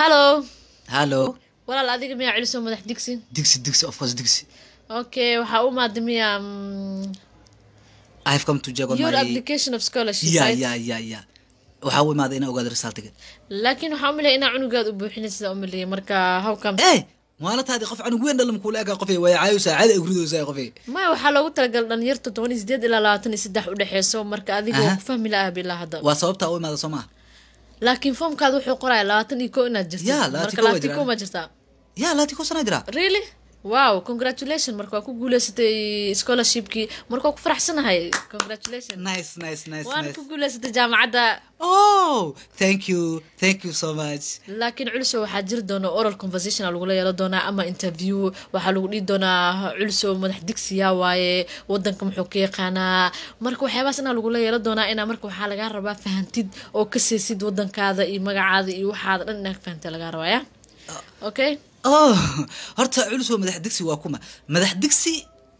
hallo hallo walaal adiga miyaa celiso madax digsi digsi digsi of course digsi okay waxaa u maadimiya mm, I've come to Jagon Your application of scholarship. Yeah, right? yeah, yeah, yeah. waxaa u imaaday inaa ogaado risaaltiga laakiin waxaa umaleya inaa cunugaad u buuxinay sidaa umaleya marka hawkam ee maalintaadi qof cunug weyn dhalam kuula egaa qofey way caayusaa caada egridoosaa qofey maya waxaa loogu talagalay dhalinyarta toban iyo sideed ilaa labaatan iyo saddex udhexeeso marka adigoo ku fahmi la ah bilaa hadda waa sababtaa u imaada soo maaha laakiin foomkaada wuxuu qoraya labaatan iyo ko inaad jirtya labaatan ko ma jirtaa ya labaatan ko sanaa jiraa really wow congratulation marka waa ku guuleysatay scholarshipkii marka waa ku faraxsanahay congratulationwaan ku guuleysatay jaamacadda oh thank you thank you so much laakiin culso waxaa jiri doona oral conversational lagula yeelo doonaa ama interview waxaa lagu dhihi doonaa culso madax digsiyaa waaye wadanka muxuu ka yaqaanaa marka waxyaabaas inaa lagula yeelo doonaa inaa marka waxaa lagaa rabaa fahantid oo ka seesid wadankaada iyo magacaada iyo waxaada dhan inaa fahantay lagaa rabaa ya oh. okay oh horta culus waa madax digsi waa kuma madax digsi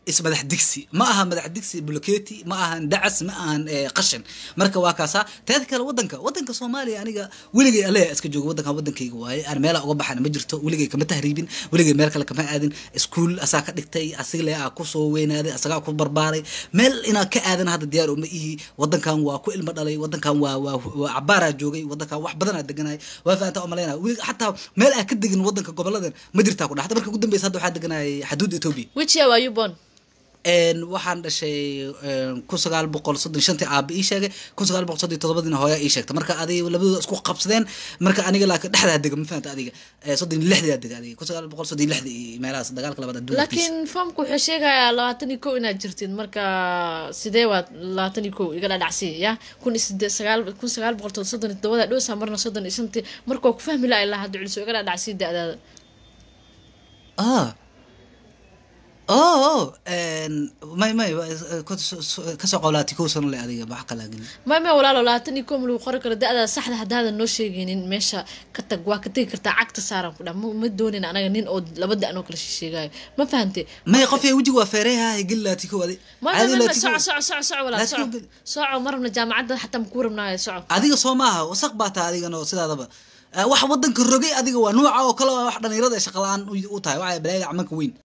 is madax digsi ma aha madax digsi bloketi ma ahan dacas ma ahan qashin marka waa kaasaa teeda kale wadanka wadanka soomaaliya aniga weligay ale iska joogo wadankan wadankayga waaye aan meelaha uga baxana ma jirto weligay kama tahriibin weligay meel kale kama aadin iskuul asaa ka dhigtay asigale aa ku soo weynaaday asagaa ku barbaaray meel inaa ka aadan hadda diyaar uma ihi wadankan waa ku ilmo dhalay wadankan waa waa cabaaraa joogay wadankan wax badanaa deganay waa fahantaa umalayna welig xataa meel aa ka degin wadanka goboladan ma jirtaa ku dhaxda marka ugu dambeysa hadda waxaa deganayay xaduud etoobiya wejiya waa yubon waxaan dhashay kun sagaal boqol soddon shantii aaba ii sheegay kun sagaal boqol soddon todobadiina hooya ii sheegta marka adig labadooda isku qabsadeen marka aniga laak dhexdaa dega mafahanta adiga soddon lixdaa dega adiga boqol soddon lixda iyo meelahaas dagaalka labaad adduunka laakiin foomku wuxuu sheegayaa labaatan iyo kow inaad jirtid marka sidee waad labaatan iyo kow iga dhadhacsi ya kun sagaal kun sagaal boqol soddon iyo todobada dhowsaa marna soddon iyo shantii markoo ku fahmi la ilaa hadda culiso iga dhadhacsii dadaada ah o oh, oh, may may uh, kasoo qowlaatay kow sano le adiga wax kalaa may may walaalo labaatan iyo kow malagu qori karo da-daa saxda haddaadan noo sheegeynin meesha ka tag waa ka tegi kartaa cagta saaran ku dha ma doonin anaga nin oo laba da-an oo kala sheegayo ma fahamte may qofya wejiga waa feereyaha gel laati kow adi soco ma rabna jaamacadda xataa makuu rabnaayo soco adiga soo maaha wasaq baa taa adigana sidaadaba wax wadanka rogay adiga waa nuuca oo kale wax dhalinyarada shaqalaan u tahay waa balaaga camalka weyn